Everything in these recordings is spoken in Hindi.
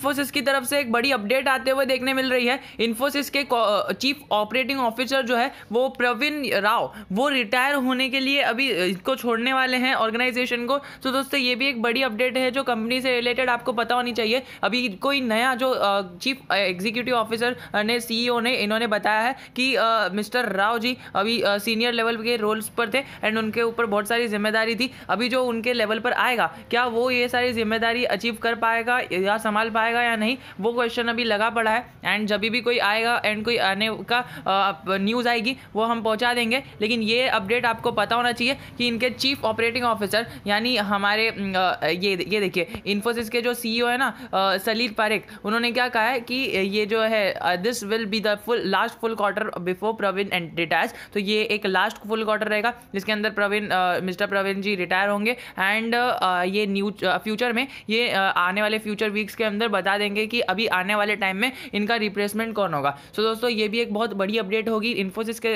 इन्फोसिस की तरफ से एक बड़ी अपडेट आते हुए देखने मिल रही है इन्फोसिस के चीफ ऑपरेटिंग ऑफिसर जो है वो प्रवीण राव वो रिटायर होने के लिए अभी इसको छोड़ने वाले हैं ऑर्गेनाइजेशन को तो दोस्तों ये भी एक बड़ी अपडेट है जो कंपनी से रिलेटेड आपको पता होनी चाहिए अभी कोई नया जो चीफ एग्जीक्यूटिव ऑफिसर ने सीईओ e ने इन्होंने बताया है कि मिस्टर राव जी अभी सीनियर लेवल के रोल्स पर थे एंड उनके ऊपर बहुत सारी जिम्मेदारी थी अभी जो उनके लेवल पर आएगा क्या वो ये सारी जिम्मेदारी अचीव कर पाएगा या संभाल पाएगा आएगा या नहीं वो क्वेश्चन अभी लगा पड़ा है एंड जब भी कोई आएगा एंड कोई आने का न्यूज़ आएगी वो हम पहुँचा देंगे लेकिन ये अपडेट आपको पता होना चाहिए कि इनके चीफ ऑपरेटिंग ऑफिसर यानी हमारे ये ये देखिए इन्फोसिस के जो सी है ना सलील पारेख उन्होंने क्या कहा है कि ये जो है this will be the full last full quarter before Praveen and retires तो ये एक लास्ट फुल क्वार्टर रहेगा जिसके अंदर प्रवीण मिस्टर प्रवीण जी रिटायर होंगे एंड ये न्यू फ्यूचर में ये आने वाले फ्यूचर वीक्स के अंदर बता देंगे कि अभी आने वाले टाइम में इनका रिप्लेसमेंट कौन होगा सो so, दोस्तों ये भी एक बहुत बड़ी अपडेट होगी इन्फोसिस के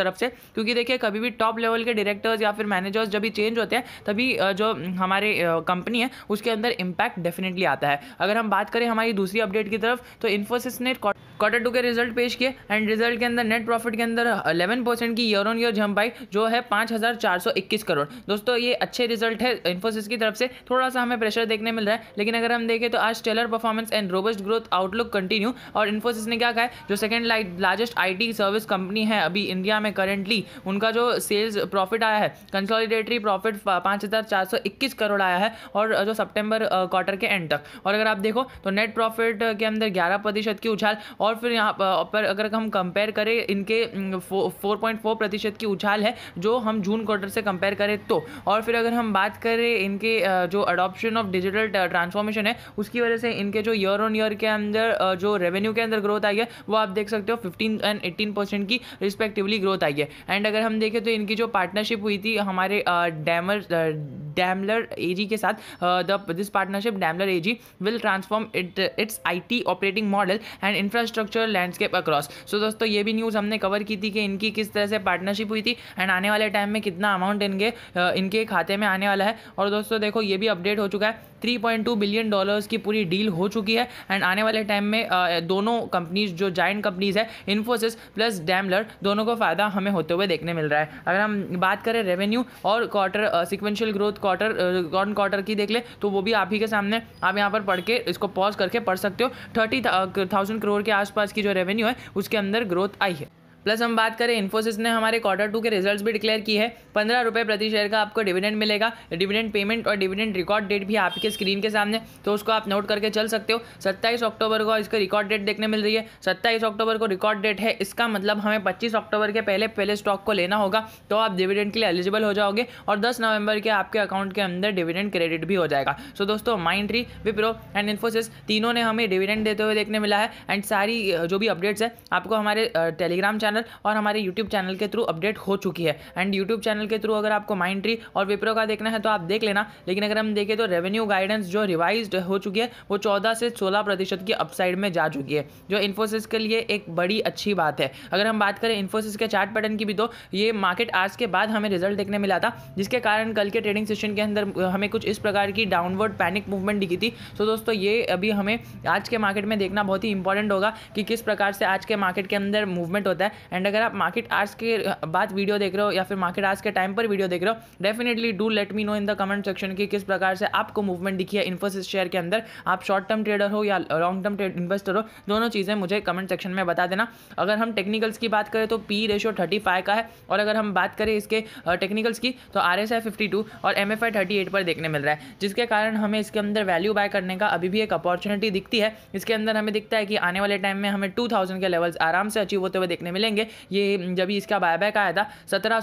तरफ से क्योंकि देखिए कभी भी टॉप लेवल के डायरेक्टर्स या फिर मैनेजर्स जब भी चेंज होते हैं तभी जो हमारे कंपनी है उसके अंदर इम्पैक्ट डेफिनेटली आता है अगर हम बात करें हमारी दूसरी अपडेट की तरफ तो इन्फोसिस ने क्वार्टर टू के रिजल्ट पेश किए एंड रिजल्ट के अंदर नेट प्रॉफिट के अंदर अलेवन uh, परसेंट की ईयर ऑन ईयर जंप आई जो है पाँच हज़ार चार सौ इक्कीस करोड़ दोस्तों ये अच्छे रिजल्ट है इन्फोसिस की तरफ से थोड़ा सा हमें प्रेशर देखने मिल रहा है लेकिन अगर हम देखें तो आज stellar performance and robust growth outlook continue और इन्फोसिस ने क्या कहा है जो second largest IT service company है अभी इंडिया में करेंटली उनका जो सेल्स प्रॉफिट आया है कंसॉलिडेटरी प्रॉफिट पाँच हज़ार चार सौ इक्कीस करोड़ आया है और uh, जो सप्टेम्बर क्वार्टर uh, के एंड तक और अगर आप देखो तो नेट प्रॉफिट के अंदर ग्यारह प्रतिशत की उछाल और और फिर यहाँ पर अगर हम कंपेयर करें इनके फोर पॉइंट फोर प्रतिशत की उछाल है जो हम जून क्वार्टर से कंपेयर करें तो और फिर अगर हम बात करें इनके जो अडोप्शन ऑफ डिजिटल ट्रांसफॉर्मेशन है उसकी वजह से इनके जो ईयर ऑन ईयर के अंदर जो रेवेन्यू के अंदर ग्रोथ आई है वो आप देख सकते हो फिफ्टीन एंड एट्टीन परसेंट की रिस्पेक्टिवली ग्रोथ आई है एंड अगर हम देखें तो इनकी जो पार्टनरशिप हुई थी हमारे डैमर डैमलर एजी के साथ the this partnership Daimler AG will transform it its IT operating model and infrastructure infrastructure landscape across so दोस्तों ये भी न्यूज़ हमने कवर की थी कि इनकी किस तरह से पार्टनरशिप हुई थी एंड आने वाले टाइम में कितना अमाउंट इनके इनके खाते में आने वाला है और दोस्तों देखो ये भी अपडेट हो चुका है 3.2 बिलियन डॉलर्स की पूरी डील हो चुकी है एंड आने वाले टाइम में दोनों कंपनीज जो जॉइंट कंपनीज है इन्फोसिस प्लस डैमलर दोनों को फ़ायदा हमें होते हुए देखने मिल रहा है अगर हम बात करें रेवेन्यू और quarter sequential growth quarter on quarter की देख ले तो वो भी आप ही के सामने आप यहाँ पर पढ़ के इसको पॉज करके पढ़ सकते हो थर्टी थाउजेंड करोड़ के आसपास की जो रेवेन्यू है उसके अंदर ग्रोथ आई है प्लस हम बात करें इन्फोसिस ने हमारे क्वार्टर टू के रिजल्ट्स भी डिक्लेयर की है पंद्रह रुपये प्रति शेयर का आपको डिविडेंड मिलेगा डिविडेंड पेमेंट और डिविडेंड रिकॉर्ड डेट भी आपके स्क्रीन के सामने तो उसको आप नोट करके चल सकते हो सत्ताईस अक्टूबर को इसका रिकॉर्ड डेट देखने मिल रही है सत्ताईस अक्टूबर को रिकॉर्ड डेट है इसका मतलब हमें पच्चीस अक्टूबर के पहले पहले स्टॉक को लेना होगा तो आप डिविडेंड के लिए एलिजिबल हो जाओगे और दस नवंबर के आपके अकाउंट के अंदर डिविडेंड क्रेडिट भी हो जाएगा सो दोस्तों माइंड विप्रो एंड इन्फोसिस तीनों ने हमें डिविडेंड देते हुए देखने मिला है एंड सारी जो भी अपडेट्स है आपको हमारे टेलीग्राम चैनल चैनल और हमारे यूट्यूब चैनल के थ्रू अपडेट हो चुकी है एंड यूट्यूब चैनल के थ्रू अगर आपको माइंड ट्री और विप्रो का देखना है तो आप देख लेना लेकिन अगर हम देखें तो रेवेन्यू गाइडेंस जो रिवाइज हो चुकी है वो चौदह से सोलह प्रतिशत की अपसाइड में जा चुकी है जो इन्फोसिस के लिए एक बड़ी अच्छी बात है अगर हम बात करें इन्फोसिस के चार्ट पैटर्न की भी तो ये मार्केट आज के बाद हमें रिजल्ट देखने मिला था जिसके कारण कल के ट्रेडिंग सेशन के अंदर हमें कुछ इस प्रकार की डाउनवर्ड पैनिक मूवमेंट दिखी थी तो दोस्तों ये अभी हमें आज के मार्केट में देखना बहुत ही इंपॉर्टेंट होगा कि किस प्रकार से आज के मार्केट के अंदर मूवमेंट होता है एंड अगर आप मार्केट आर्ट्स के बाद वीडियो देख रहे हो या फिर मार्केट आर्ट्स के टाइम पर वीडियो देख रहे हो definitely do let me know in the comment section की किस प्रकार से आपको मूवमेंट दिखी है इन्फोसिस शेयर के अंदर आप शॉर्ट टर्म ट्रेडर हो या लॉन्ग टर्म ट्रेड इन्वेस्टर हो दोनों चीज़ें मुझे कमेंट सेक्शन में बता देना अगर हम टेक्निकल्स की बात करें तो पी रेशो थर्टी फाइव का है और अगर हम बात करें इसके टेक्निकल्स की तो R S I fifty two और M F I thirty eight पर देखने मिल रहा है जिसके कारण हमें इसके अंदर वैल्यू बाय करने का अभी भी एक अपॉर्चुनिटी दिखती है इसके अंदर हमें दिखता है कि आने वाले टाइम में हमें टू थाउजेंड के लेवल्स आराम से अचीव होते हुए देखने मिलेंगे करेंगे ये जब इसका बायबैक आया था सत्रह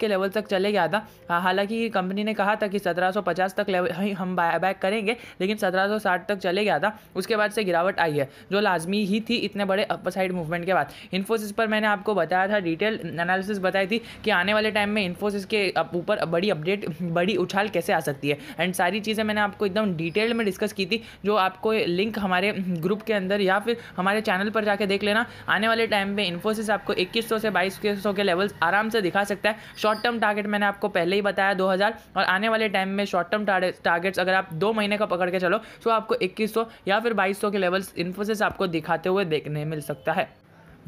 के लेवल तक चले गया था हाँ, हालांकि कंपनी ने कहा था कि 1750 तक लेवल हम बायबैक करेंगे लेकिन 1760 तक चले गया था उसके बाद से गिरावट आई है जो लाजमी ही थी इतने बड़े अपर साइड मूवमेंट के बाद इन्फोसिस पर मैंने आपको बताया था डिटेल एनालिसिस बताई थी कि आने वाले टाइम में इन्फोसिस के ऊपर बड़ी अपडेट बड़ी उछाल कैसे आ सकती है एंड सारी चीज़ें मैंने आपको एकदम डिटेल में डिस्कस की थी जो आपको लिंक हमारे ग्रुप के अंदर या फिर हमारे चैनल पर जाके देख लेना आने वाले टाइम में इन्फोसिस इन्फोसिस आपको 2100 से 2200 के लेवल्स आराम से दिखा सकता है शॉर्ट टर्म टारगेट मैंने आपको पहले ही बताया 2000 और आने वाले टाइम में शॉर्ट टर्म टारगेट्स अगर आप दो महीने का पकड़ के चलो तो आपको 2100 या फिर 2200 के लेवल्स इन्फोसिस आपको दिखाते हुए देखने मिल सकता है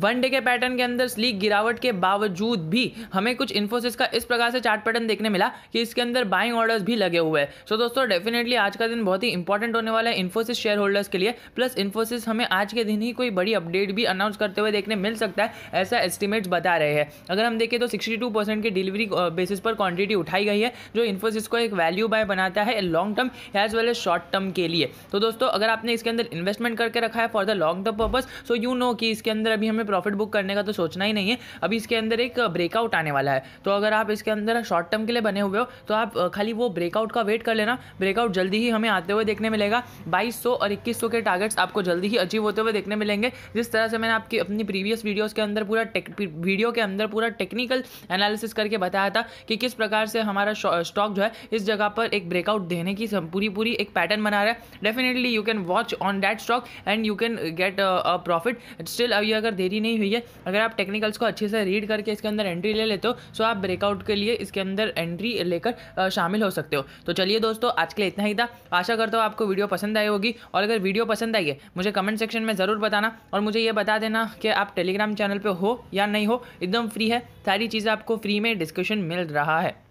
वनडे के पैटर्न के अंदर स्लीक गिरावट के बावजूद भी हमें कुछ इन्फोसिस का इस प्रकार से चार्ट पैटर्न देखने मिला कि इसके अंदर बाइंग ऑर्डर्स भी लगे हुए हैं सो so, दोस्तों डेफिनेटली आज का दिन बहुत ही इंपॉर्टेंट होने वाला है इन्फोसिस शेयर होल्डर्स के लिए प्लस इन्फोसिस हमें आज के दिन ही कोई बड़ी अपडेट भी अनाउंस करते हुए देखने मिल सकता है ऐसा एस्टिमेट्स बता रहे हैं अगर हम देखें तो सिक्सटी टू परसेंट की डिलीवरी बेसिस पर क्वांटिटी उठाई गई है जो इन्फोसिस को एक वैल्यू बाय बनाता है long term as well as short term के लिए तो दोस्तों अगर आपने इसके अंदर इन्वेस्टमेंट करके रखा है for the long term purpose so you know कि इसके अंदर अभी हमें प्रॉफिट बुक करने का तो सोचना ही नहीं है अभी इसके अंदर एक ब्रेकआउट आने वाला है तो अगर आप इसके अंदर शॉर्ट टर्म के लिए बने हुए हो तो आप खाली वो ब्रेकआउट का वेट कर लेना ब्रेकआउट जल्दी ही हमें आते हुए देखने मिलेगा 2200 और 2100 के टारगेट्स आपको जल्दी ही अचीव होते हुए देखने मिलेंगे जिस तरह से मैंने आपकी अपनी प्रीवियस वीडियोज़ के अंदर पूरा वीडियो के अंदर पूरा टेक्निकल एनालिसिस करके बताया था कि किस प्रकार से हमारा स्टॉक जो है इस जगह पर एक ब्रेकआउट देने की पूरी पूरी एक पैटर्न बना रहा है definitely you can watch on that stock and you can get a profit still अभी अगर देरी पूरी नहीं हुई है अगर आप टेक्निकल्स को अच्छे से रीड करके इसके अंदर एंट्री ले लेते हो सो आप ब्रेकआउट के लिए इसके अंदर एंट्री लेकर शामिल हो सकते हो तो चलिए दोस्तों आज के लिए इतना ही था आशा करता हूँ आपको वीडियो पसंद आई होगी और अगर वीडियो पसंद आई है मुझे कमेंट सेक्शन में ज़रूर बताना और मुझे ये बता देना कि आप टेलीग्राम चैनल पर हो या नहीं हो एकदम फ्री है सारी चीज़ें आपको फ्री में डिस्कशन मिल रहा है